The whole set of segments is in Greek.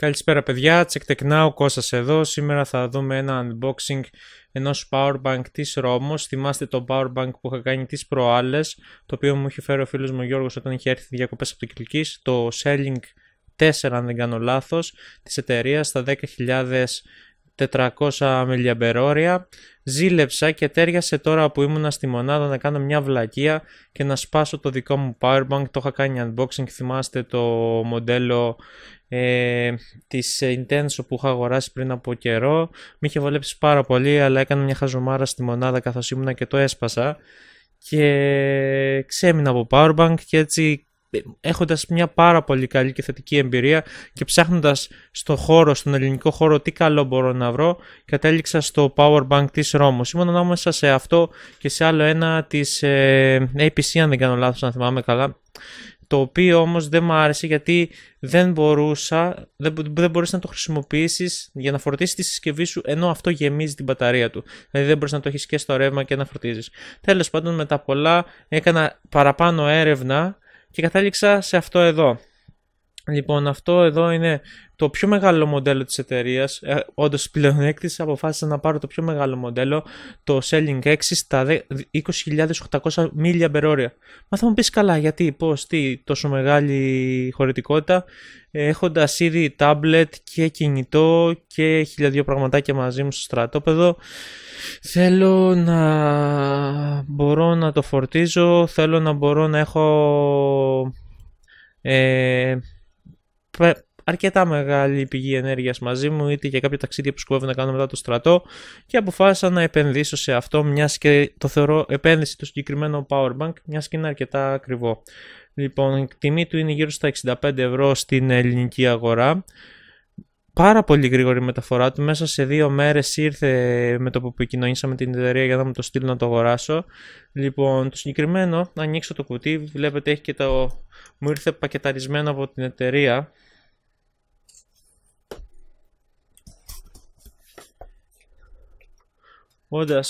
Καλησπέρα παιδιά, Check Now, Κώστας εδώ. Σήμερα θα δούμε ένα unboxing ενός powerbank της Romos. Θυμάστε το powerbank που είχα κάνει τις προάλλες, το οποίο μου είχε φέρει ο φίλος μου ο Γιώργος όταν είχε έρθει διακοπές από το Κιλκής, το Selling 4 αν δεν κάνω λάθος της εταιρείας στα 10.400 μιλιαμπερόρια. Ζήλεψα και τέριασε τώρα που ήμουνα στη μονάδα να κάνω μια βλακεία και να σπάσω το δικό μου powerbank. Το είχα κάνει unboxing, θυμάστε το μοντέλο ε, της Intenso που είχα αγοράσει πριν από καιρό. Μη είχε βολέψει πάρα πολύ αλλά έκανα μια χαζομάρα στη μονάδα καθώς ήμουνα και το έσπασα και ξέμεινα από powerbank και έτσι Έχοντας μια πάρα πολύ καλή και θετική εμπειρία και ψάχνοντας στο χώρο, στον ελληνικό χώρο τι καλό μπορώ να βρω κατέληξα στο power bank της Ρόμος ήμουν ανάμεσα σε αυτό και σε άλλο ένα της ε, APC αν δεν κάνω λάθος να θυμάμαι καλά το οποίο όμως δεν μου άρεσε γιατί δεν μπορούσα, δεν, δεν μπορείς να το χρησιμοποιήσεις για να φορτίσεις τη συσκευή σου ενώ αυτό γεμίζει την μπαταρία του. Δηλαδή δεν μπορείς να το έχεις και στο ρεύμα και να φορτίζεις. Τέλος πάντων μετά πολλά έκανα παραπάνω έρευνα και κατάληξα σε αυτό εδώ. Λοιπόν, αυτό εδώ είναι το πιο μεγάλο μοντέλο της εταιρείας. Ε, Όντως, πλεονέκτης αποφάσισα να πάρω το πιο μεγάλο μοντέλο, το Selling 6 στα 20.800 μίλια περόρια. Μα θα μου πεις καλά, γιατί, πώς, τι, τόσο μεγάλη χωρητικότητα, έχοντας ήδη tablet και κινητό και χιλιαδιό πραγματάκια μαζί μου στο στρατόπεδο. Θέλω να μπορώ να το φορτίζω, θέλω να μπορώ να έχω... Ε, αρκετά μεγάλη πηγή ενέργειας μαζί μου, είτε για κάποια ταξίδια που σκοπεύω να κάνω μετά το στρατό, και αποφάσισα να επενδύσω σε αυτό, μιας και το θεωρώ επένδυση το συγκεκριμένο Powerbank, μιας και είναι αρκετά ακριβό. Λοιπόν, η τιμή του είναι γύρω στα 65 ευρώ στην ελληνική αγορά. Πάρα πολύ γρήγορη μεταφορά του. Μέσα σε δύο μέρες ήρθε με το που επικοινωνήσαμε την εταιρεία για να μου το στείλω να το αγοράσω. Λοιπόν, το συγκεκριμένο, να ανοίξω το κουτί, βλέπετε έχει και το. Μου ήρθε πακεταρισμένο από την εταιρεία Όντας.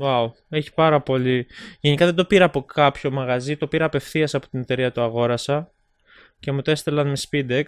Wow. Έχει πάρα πολύ. Γενικά δεν το πήρα από κάποιο μαγαζί, το πήρα απευθείας από την εταιρεία το αγόρασα. Και μου το έστελαν με Speedex.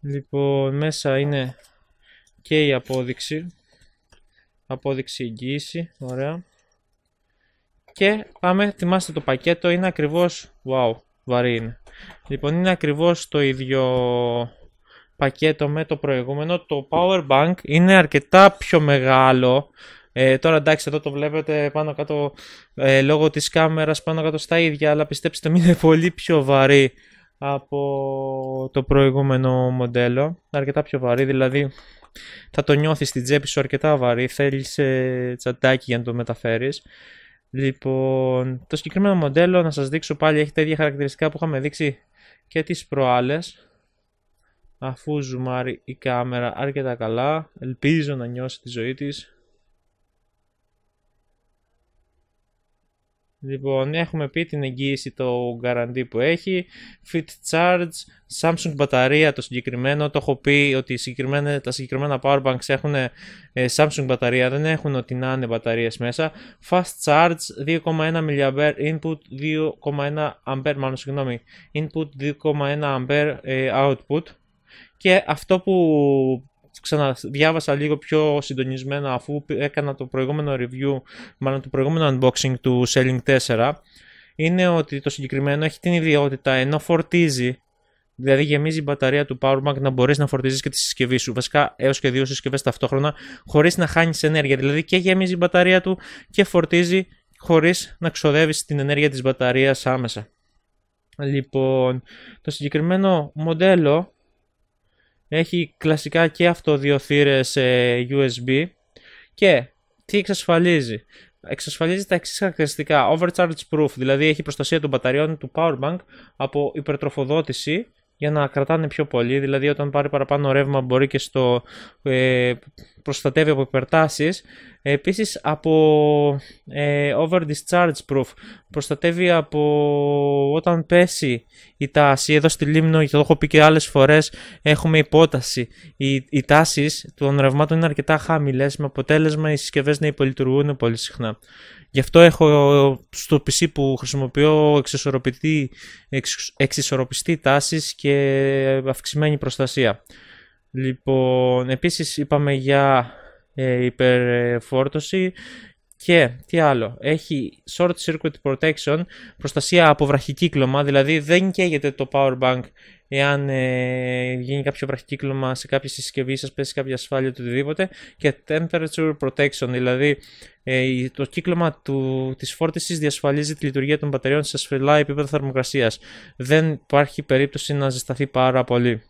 Λοιπόν, μέσα είναι και η απόδειξη. Απόδειξη εγγύηση. Ωραία. Και πάμε, θυμάστε το πακέτο, είναι ακριβώς, wow, βαρύ είναι. Λοιπόν, είναι ακριβώς το ίδιο πακέτο με το προηγούμενο, το power bank είναι αρκετά πιο μεγάλο. Ε, τώρα εντάξει εδώ το βλέπετε πάνω κάτω ε, λόγω της κάμερας πάνω κάτω στα ίδια, αλλά πιστέψτε μου είναι πολύ πιο βαρύ από το προηγούμενο μοντέλο. Αρκετά πιο βαρύ, δηλαδή θα το νιώθεις στην τσέπη σου αρκετά βαρύ. Θέλεις ε, τσαντάκι για να το μεταφέρεις Λοιπόν, το συγκεκριμένο μοντέλο να σας δείξω πάλι έχει τα ίδια χαρακτηριστικά που είχαμε δείξει και τις προάλλες αφού ζουμάρει η κάμερα αρκετά καλά, ελπίζω να νιώσει τη ζωή της. Λοιπόν, έχουμε πει την εγγύηση το guarantee που έχει, fit charge, Samsung μπαταρία το συγκεκριμένο, το έχω πει ότι συγκεκριμένα, τα συγκεκριμένα power banks έχουν ε, Samsung μπαταρία, δεν έχουν ότι να είναι μπαταρίες μέσα, fast charge 2,1 mAh input, 2,1 ampere μάλλον συγγνώμη, input 2,1 ampere ε, output, και αυτό που ξαναδιάβασα λίγο πιο συντονισμένα αφού έκανα το προηγούμενο review, μάλλον το προηγούμενο unboxing του Selling 4, είναι ότι το συγκεκριμένο έχει την ιδιότητα ενώ φορτίζει, δηλαδή γεμίζει η μπαταρία του Powerbank να μπορείς να φορτίζεις και τη συσκευή σου, βασικά έως και δύο συσκευές ταυτόχρονα, χωρίς να χάνεις ενέργεια, δηλαδή και γεμίζει η μπαταρία του και φορτίζει χωρίς να ξοδεύεις την ενέργεια της μπαταρίας άμεσα. Λοιπόν, το συγκεκριμένο μοντέλο έχει κλασικά και αυτό δύο USB και τι εξασφαλίζει. Εξασφαλίζει τα εξής χαρακτηριστικά. Overcharge proof, δηλαδή έχει προστασία των μπαταριών του powerbank από υπερτροφοδότηση για να κρατάνε πιο πολύ. Δηλαδή, όταν πάρει παραπάνω ρεύμα, μπορεί και στο ε, προστατεύει από υπερτάσεις. Επίσης, από ε, over discharge proof προστατεύει από όταν πέσει η τάση. Εδώ στη Λίμνο, το έχω πει και άλλες φορές, έχουμε υπόταση. Οι, οι τάσεις των ρευμάτων είναι αρκετά χαμηλές, με αποτέλεσμα οι συσκευές να υπολειτουργούν πολύ συχνά. Γι' αυτό έχω στο PC που χρησιμοποιώ εξισορροπητή, εξ, εξισορροπιστή και αυξημένη προστασία. Λοιπόν, επίσης είπαμε για ε, υπερφόρτωση. Και τι άλλο, έχει short circuit protection, προστασία από βραχικύκλωμα, δηλαδή δεν καίγεται το power bank εάν ε, γίνει κάποιο βραχικύκλωμα σε κάποια συσκευή σας, πέσει κάποια ασφάλεια οτιδήποτε και temperature protection, δηλαδή ε, το κύκλωμα του, της φόρτισης διασφαλίζει τη λειτουργία των μπαταριών σε ασφαλά επίπεδο θερμοκρασίας. Δεν υπάρχει περίπτωση να ζεσταθεί πάρα πολύ.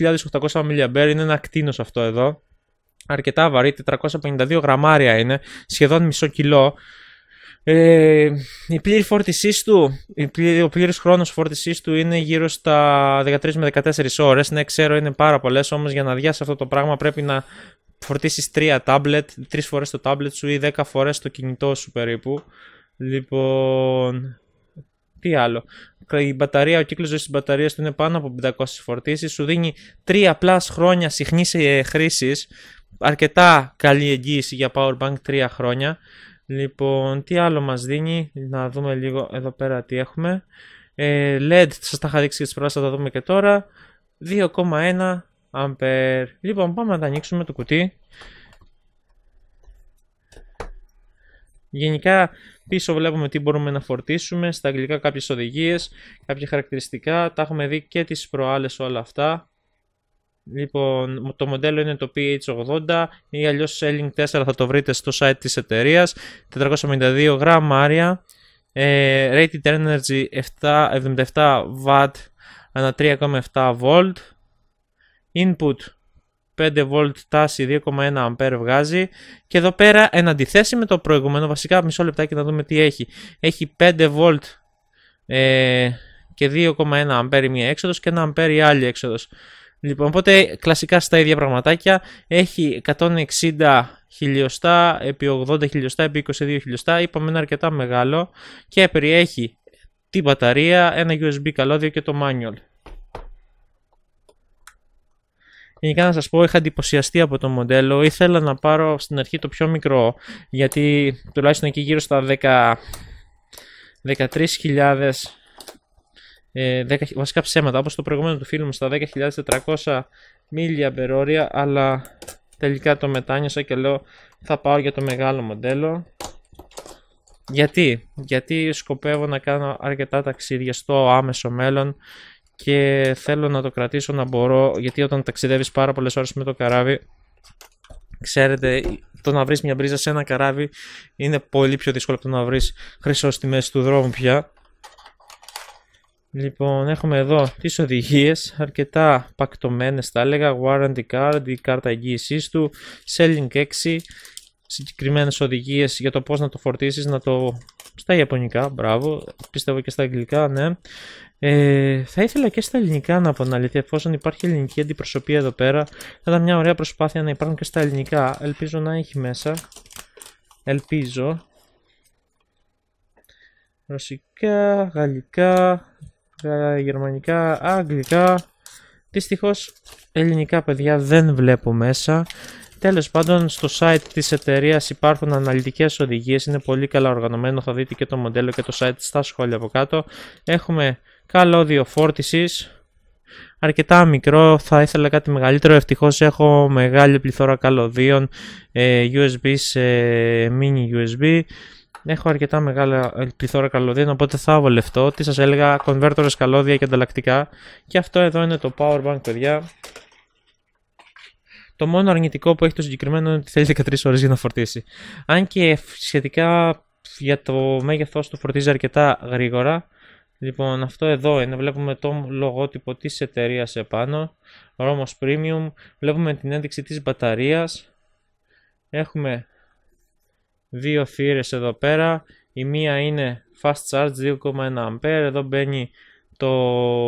20.800 mAh είναι ένα κτίνος αυτό εδώ, αρκετά βαρύ, 452 γραμμάρια είναι, σχεδόν μισό κιλό. Ε, η πλήρη φόρτισής του, ο πλήρης χρόνος φόρτισής του είναι γύρω στα 13 με 14 ώρες. Ναι, ξέρω είναι πάρα πολλές, όμως για να διάσει αυτό το πράγμα πρέπει να φορτίσεις 3 τάμπλετ, 3 φορές το τάμπλετ σου ή 10 φορές το κινητό σου περίπου. Λοιπόν, τι άλλο. Η μπαταρία, ο κύκλος ζωής της μπαταρίας του είναι πάνω από 500 φορτίσεις. Σου δίνει 3 πλάς χρόνια συχνής ε, χρήσης αρκετά καλή εγγύηση για Powerbank 3 χρόνια. Λοιπόν, τι άλλο μας δίνει, να δούμε λίγο εδώ πέρα τι έχουμε. Ε, LED, σας τα είχα δείξει και τις θα τα δούμε και τώρα. 2,1 αμπέρ. Λοιπόν, πάμε να τα ανοίξουμε το κουτί. Γενικά πίσω βλέπουμε τι μπορούμε να φορτίσουμε, στα αγγλικά κάποιες οδηγίες, κάποια χαρακτηριστικά, τα έχουμε δει και τις προάλλες όλα αυτά. Λοιπόν, το μοντέλο είναι το PH80 ή αλλιώς Selling 4 θα το βρείτε στο site της εταιρείας, 452 γραμμάρια, ε, rated energy 77 W ανά 3,7 V, input 5 V τάση 2,1 A βγάζει και εδώ πέρα εν αντιθέσει με το προηγούμενο, βασικά μισό λεπτάκι να δούμε τι έχει. Έχει 5 V ε, και 2,1 A η μία έξοδος και 1 A η άλλη έξοδος. Λοιπόν, οπότε κλασικά στα ίδια πραγματάκια έχει 160 χιλιοστά επί 80 χιλιοστά επί 22 χιλιοστά, είπαμε ένα αρκετά μεγάλο και περιέχει την μπαταρία, ένα USB καλώδιο και το manual. Γενικά να σας πω, είχα εντυπωσιαστεί από το μοντέλο, ήθελα να πάρω στην αρχή το πιο μικρό, γιατί τουλάχιστον εκεί γύρω στα 10... 13.000 ε, βασικά ψέματα όπως το προηγούμενο του φίλου μου στα 10.400 μίλια περόρια, αλλά τελικά το μετάνιωσα και λέω θα πάω για το μεγάλο μοντέλο γιατί, γιατί σκοπεύω να κάνω αρκετά ταξίδια στο άμεσο μέλλον και θέλω να το κρατήσω να μπορώ γιατί όταν ταξιδεύεις πάρα πολλές ώρες με το καράβι Ξέρετε, το να βρεις μια μπρίζα σε ένα καράβι είναι πολύ πιο δύσκολο από το να βρεις χρυσό στη μέση του δρόμου πια. Λοιπόν, έχουμε εδώ τις οδηγίες. αρκετά πακτωμένες τα έλεγα, warranty card, η κάρτα εγγύησής του, selling 6, Συγκεκριμένες οδηγίες για το πώς να το φορτίσεις να το... στα ιαπωνικά, μπράβο, πιστεύω και στα αγγλικά, ναι. Ε, θα ήθελα και στα ελληνικά να αποναλυθεί, εφόσον υπάρχει ελληνική αντιπροσωπεία εδώ πέρα, θα ήταν μια ωραία προσπάθεια να υπάρχουν και στα ελληνικά, ελπίζω να έχει μέσα, ελπίζω. Ρωσικά, γαλλικά, γερμανικά, αγγλικά. Δυστυχώς, ελληνικά παιδιά δεν βλέπω μέσα. Τέλος πάντων στο site της εταιρείας υπάρχουν αναλυτικές οδηγίες, είναι πολύ καλά οργανωμένο, θα δείτε και το μοντέλο και το site στα σχόλια από κάτω. Έχουμε καλώδιο φόρτισης, αρκετά μικρό, θα ήθελα κάτι μεγαλύτερο, ευτυχώς έχω μεγάλη πληθώρα καλωδίων, ε, USB σε mini USB. Έχω αρκετά μεγάλα πληθώρα ε, καλωδίων, οπότε θα βολευτώ. Τι σας έλεγα, κονβέρτορες καλώδια και ανταλλακτικά. Και αυτό εδώ είναι το power bank, παιδιά. Το μόνο αρνητικό που έχει το συγκεκριμένο είναι ότι θέλει 13 ώρες για να φορτίσει. Αν και σχετικά για το μέγεθος του φορτίζει αρκετά γρήγορα. Λοιπόν, αυτό εδώ είναι. Βλέπουμε το λογότυπο της εταιρείας επάνω. Ρόμος Premium. Βλέπουμε την ένδειξη της μπαταρίας. Έχουμε δύο θύρες εδώ πέρα. Η μία είναι fast charge 2,1 A. Εδώ μπαίνει το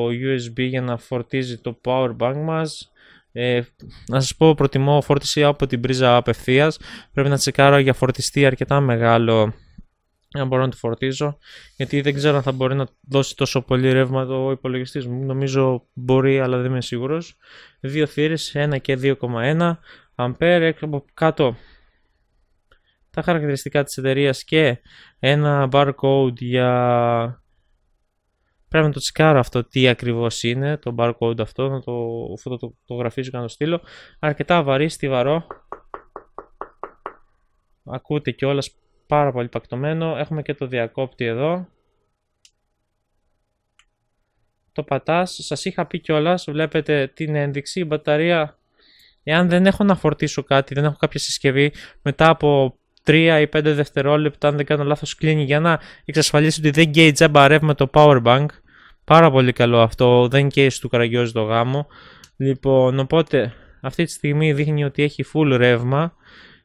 USB για να φορτίζει το power bank μας. Ε, να σας πω προτιμώ φόρτιση από την πρίζα απευθείας. Πρέπει να τσεκάρω για φορτιστή αρκετά μεγάλο να μπορώ να το φορτίζω, γιατί δεν ξέρω αν θα μπορεί να δώσει τόσο πολύ ρεύμα το υπολογιστής μου. Νομίζω μπορεί, αλλά δεν είμαι σίγουρος. Δύο θύρες, 1 και 2,1 αμπέρ. Από κάτω τα χαρακτηριστικά της εταιρείας και ένα barcode για... Πρέπει να το τσικάρω αυτό τι ακριβώς είναι το barcode αυτό, να το φωτογραφίζω και να το στείλω. Αρκετά βαρύ, στιβαρό. Ακούτε κιόλας πάρα πολύ πακτωμένο. Έχουμε και το διακόπτη εδώ. Το πατάς, σας είχα πει κιόλας, βλέπετε την ένδειξη, η μπαταρία Εάν δεν έχω να φορτίσω κάτι, δεν έχω κάποια συσκευή, μετά από 3 ή 5 δευτερόλεπτα, αν δεν κάνω λάθος, κλείνει για να εξασφαλίσει ότι δεν καίει τζάμπα ρεύμα το power bank. Πάρα πολύ καλό αυτό, δεν καίει του καραγκιόζη το γάμο. Λοιπόν, οπότε αυτή τη στιγμή δείχνει ότι έχει full ρεύμα.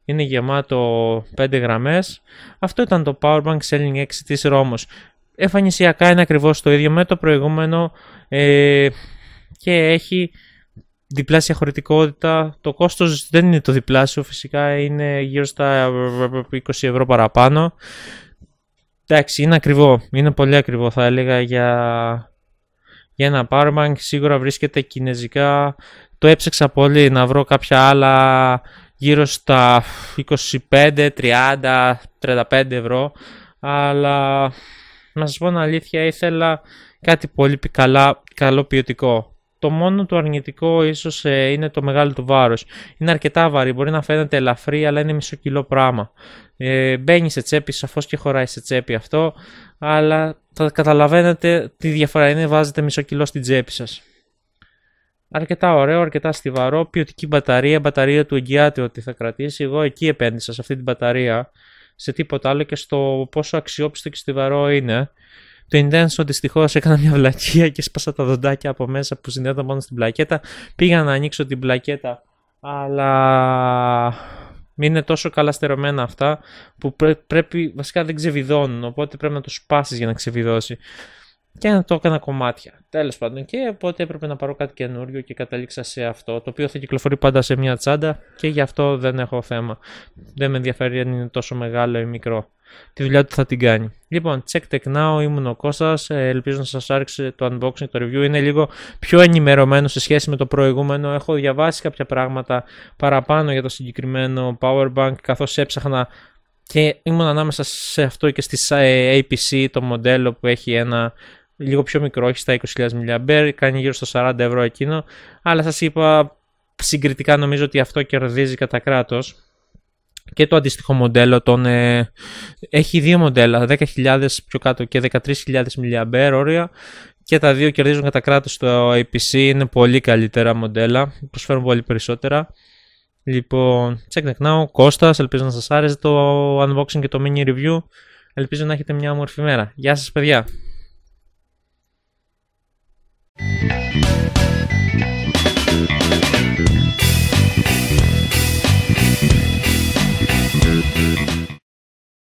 Είναι γεμάτο 5 γραμμές. Αυτό ήταν το Powerbank Selling 6 της Ρόμος. Εμφανισιακά είναι ακριβώς το ίδιο με το προηγούμενο ε, και έχει διπλάσια χωρητικότητα. Το κόστος δεν είναι το διπλάσιο, φυσικά είναι γύρω στα 20 ευρώ παραπάνω. Εντάξει, είναι ακριβό. Είναι πολύ ακριβό θα έλεγα για, για ένα powerbank. Σίγουρα βρίσκεται κινέζικα. Το έψαξα πολύ να βρω κάποια άλλα γύρω στα 25, 30, 35 ευρώ. Αλλά να σας πω την αλήθεια ήθελα κάτι πολύ καλά, καλό ποιοτικό. Το μόνο του αρνητικό ίσως ε, είναι το μεγάλο του βάρος. Είναι αρκετά βαρύ, μπορεί να φαίνεται ελαφρύ, αλλά είναι μισό κιλό πράγμα. Ε, μπαίνει σε τσέπη, σαφώς και χωράει σε τσέπη αυτό, αλλά θα καταλαβαίνετε τι διαφορά είναι, βάζετε μισό κιλό στην τσέπη σας. Αρκετά ωραίο, αρκετά στιβαρό, ποιοτική μπαταρία, μπαταρία του εγγυάται ότι θα κρατήσει. Εγώ εκεί επένδυσα σε αυτή την μπαταρία, σε τίποτα άλλο και στο πόσο αξιόπιστο και στιβαρό είναι. Το Intenso δυστυχώς έκανα μια βλακεία και σπάσα τα δοντάκια από μέσα που συνδέονταν μόνο στην πλακέτα. Πήγα να ανοίξω την πλακέτα, αλλά μην είναι τόσο καλά στερωμένα αυτά που πρέπει, βασικά δεν ξεβιδώνουν. Οπότε πρέπει να το σπάσεις για να ξεβιδώσει. Και να το έκανα κομμάτια. Τέλος πάντων, και οπότε έπρεπε να πάρω κάτι καινούριο και κατάληξα σε αυτό. Το οποίο θα κυκλοφορεί πάντα σε μια τσάντα και γι' αυτό δεν έχω θέμα. Δεν με ενδιαφέρει αν είναι τόσο μεγάλο ή μικρό τη δουλειά του θα την κάνει. Λοιπόν, check tech now, ήμουν ο Κώστας, ε, ελπίζω να σας άρεξε το unboxing, το review, είναι λίγο πιο ενημερωμένο σε σχέση με το προηγούμενο, έχω διαβάσει κάποια πράγματα παραπάνω για το συγκεκριμένο powerbank, καθώς έψαχνα και ήμουν ανάμεσα σε αυτό και στη APC, ε, το μοντέλο που έχει ένα λίγο πιο μικρό, έχει στα 20.000 mAh, κάνει γύρω στα 40 ευρώ εκείνο, αλλά σας είπα συγκριτικά νομίζω ότι αυτό κερδίζει κατά κράτος, και το αντίστοιχο μοντέλο τον, ε, έχει δύο μοντέλα, 10.000 πιο κάτω και 13.000 mAh όρια και τα δύο κερδίζουν κατά κράτος το IPC, είναι πολύ καλύτερα μοντέλα, προσφέρουν πολύ περισσότερα. Λοιπόν, check that now, Κώστας, ελπίζω να σας άρεσε το unboxing και το mini review, ελπίζω να έχετε μια όμορφη μέρα. Γεια σας παιδιά!